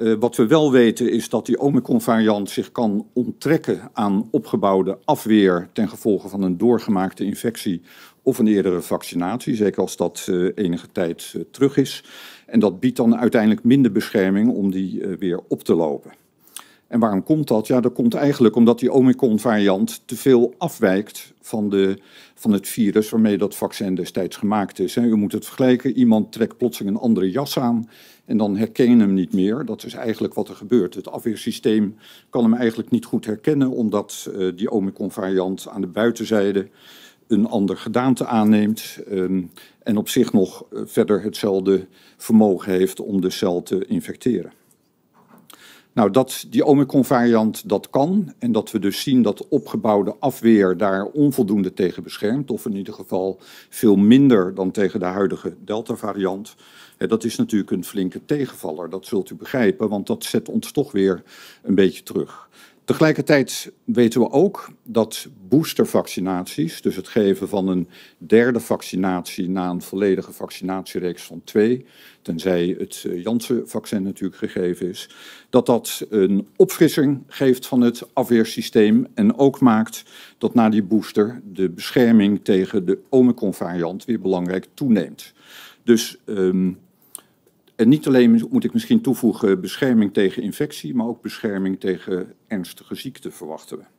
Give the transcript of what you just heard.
Eh, wat we wel weten is dat die Omicron-variant zich kan onttrekken aan opgebouwde afweer ten gevolge van een doorgemaakte infectie of een eerdere vaccinatie, zeker als dat eh, enige tijd eh, terug is. En dat biedt dan uiteindelijk minder bescherming om die weer op te lopen. En waarom komt dat? Ja, dat komt eigenlijk omdat die Omicron-variant te veel afwijkt van, de, van het virus waarmee dat vaccin destijds gemaakt is. U moet het vergelijken, iemand trekt plotseling een andere jas aan en dan herken je hem niet meer. Dat is eigenlijk wat er gebeurt. Het afweersysteem kan hem eigenlijk niet goed herkennen omdat eh, die Omicron-variant aan de buitenzijde een ander gedaante aanneemt ehm, en op zich nog eh, verder hetzelfde vermogen heeft om de cel te infecteren. Nou, dat, die Omicron-variant, dat kan. En dat we dus zien dat opgebouwde afweer daar onvoldoende tegen beschermt. Of in ieder geval veel minder dan tegen de huidige Delta-variant. Dat is natuurlijk een flinke tegenvaller, dat zult u begrijpen. Want dat zet ons toch weer een beetje terug. Tegelijkertijd weten we ook dat boostervaccinaties, dus het geven van een derde vaccinatie na een volledige vaccinatiereeks van twee, tenzij het eh, Janssen-vaccin natuurlijk gegeven is, dat dat een opfrissing geeft van het afweersysteem en ook maakt dat na die booster de bescherming tegen de omicron weer belangrijk toeneemt. Dus ehm, en niet alleen, moet ik misschien toevoegen, bescherming tegen infectie, maar ook bescherming tegen ernstige ziekte verwachten we.